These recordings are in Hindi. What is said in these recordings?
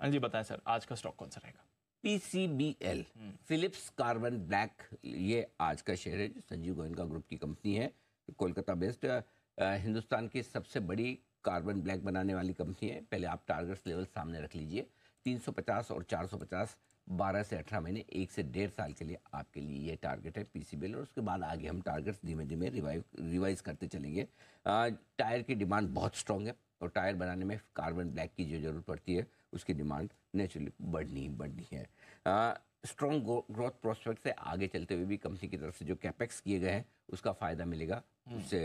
हाँ जी बताएं सर आज का स्टॉक कौन सा रहेगा P C B L Phillips carbon black ये आज का शेयर है जो संजीव गोयनका ग्रुप की कंपनी है कोलकाता बेस्ड हिंदुस्तान की सबसे बड़ी कार्बन ब्लैक बनाने वाली कंपनी है पहले आप टारगेट्स लेवल सामने रख लीजिए 350 और 450 12 से 18 महीने एक से डेढ़ साल के लिए आपके लिए ये टारगेट है पीसीबीएल और उसके बाद आगे हम टारगेट्स धीमे धीमे रिवाइव रिवाइज करते चलेंगे टायर की डिमांड बहुत स्ट्रांग है और टायर बनाने में कार्बन ब्लैक की जो जरूरत पड़ती है उसकी डिमांड नेचुरली बढ़नी बढ़नी है स्ट्रॉन्ग ग्रोथ प्रोस्पेक्ट से आगे चलते हुए भी कंपनी की तरफ से जो कैपेक्स किए गए हैं उसका फ़ायदा मिलेगा हम्म। उससे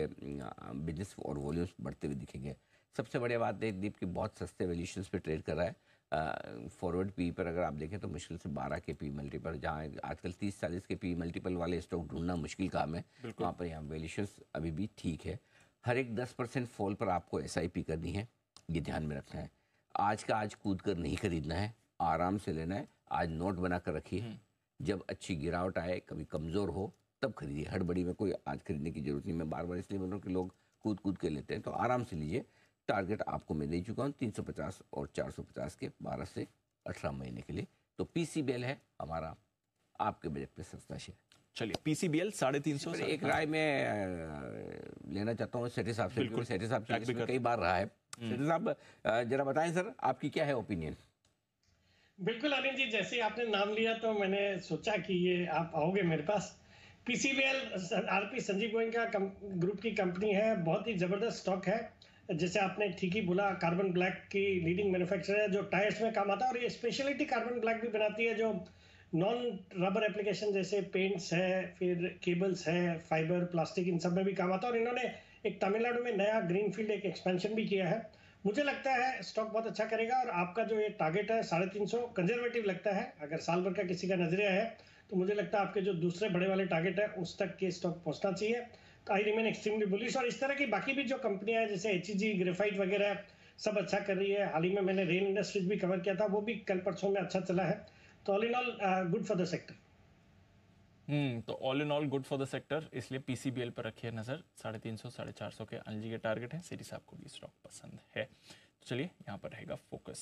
बिजनेस और वॉल्यूम्स बढ़ते हुए दिखेंगे सबसे बढ़िया बात है दीप की बहुत सस्ते वैल्यूशन पे ट्रेड कर रहा है फॉरवर्ड पी पर अगर आप देखें तो मुश्किल से 12 के पी मल्टीपल जहाँ आजकल 30 40 के पी मल्टीपल वाले स्टॉक ढूंढना मुश्किल काम है वहाँ पर यहाँ वैल्यूशन अभी भी ठीक है हर एक दस परसेंट फॉल पर आपको एस करनी है ये ध्यान में रखना है आज का आज कूद कर नहीं खरीदना है आराम से लेना है आज नोट बना कर रखिए हम्म। जब अच्छी गिरावट आए कभी कमज़ोर हो तब खरीदिए हड़बड़ी में कोई आज खरीदने की जरूरत नहीं मैं बार बार इसलिए बोल रहा हूँ कि लोग कूद कूद के लेते हैं तो आराम से लीजिए टारगेट आपको मैं दे चुका हूँ तीन और चार के बारह से अठारह महीने के लिए तो पी है हमारा आपके बजट में सस्ता शेयर चलिए एल साढ़े तीन सौ एक राय में लेना चाहता हूँ सेठी साहब से सेठी साहब से कई बार रहा है हम्म। सेठी साहब जरा बताएं सर आपकी क्या है ओपिनियन बिल्कुल अनिल जी जैसे आपने नाम लिया तो मैंने सोचा कि ये आप आओगे मेरे पास पीसीबीएल आरपी संजीव गोयल का ग्रुप की कंपनी है बहुत ही ज़बरदस्त स्टॉक है जैसे आपने ठीक ही बोला कार्बन ब्लैक की लीडिंग मैन्युफैक्चरर है जो टायर्स में काम आता है और ये स्पेशलिटी कार्बन ब्लैक भी बनाती है जो नॉन रबर एप्लीकेशन जैसे पेंट्स है फिर केबल्स है फाइबर प्लास्टिक इन सब में भी काम आता है और इन्होंने एक तमिलनाडु में नया ग्रीन फील्ड एक एक्सपेंशन भी किया है मुझे लगता है स्टॉक बहुत अच्छा करेगा और आपका जो ये टारगेट है साढ़े तीन सौ कंजर्वेटिव लगता है अगर साल भर का किसी का नजरिया है तो मुझे लगता है आपके जो दूसरे बड़े वाले टारगेट है उस तक के स्टॉक पहुंचना चाहिए तो आई रिमेन एक्सट्रीमली बुलिश और इस तरह की बाकी भी जो कंपनियां हैं जैसे एच ग्रेफाइट e वगैरह सब अच्छा कर रही है हाल ही में मैंने रेल इंडस्ट्रीज भी कवर किया था वो भी कल परसों में अच्छा चला है तो all in all good for the sector hmm तो all in all good for the sector इसलिए पीसीबीएल पर रखिए नज़र साढ़े तीन सौ साढ़े चार सौ के अनिल जी के टारगेट हैं सीरीज आपको भी स्टॉक पसंद है तो चलिए यहाँ पर रहेगा फोकस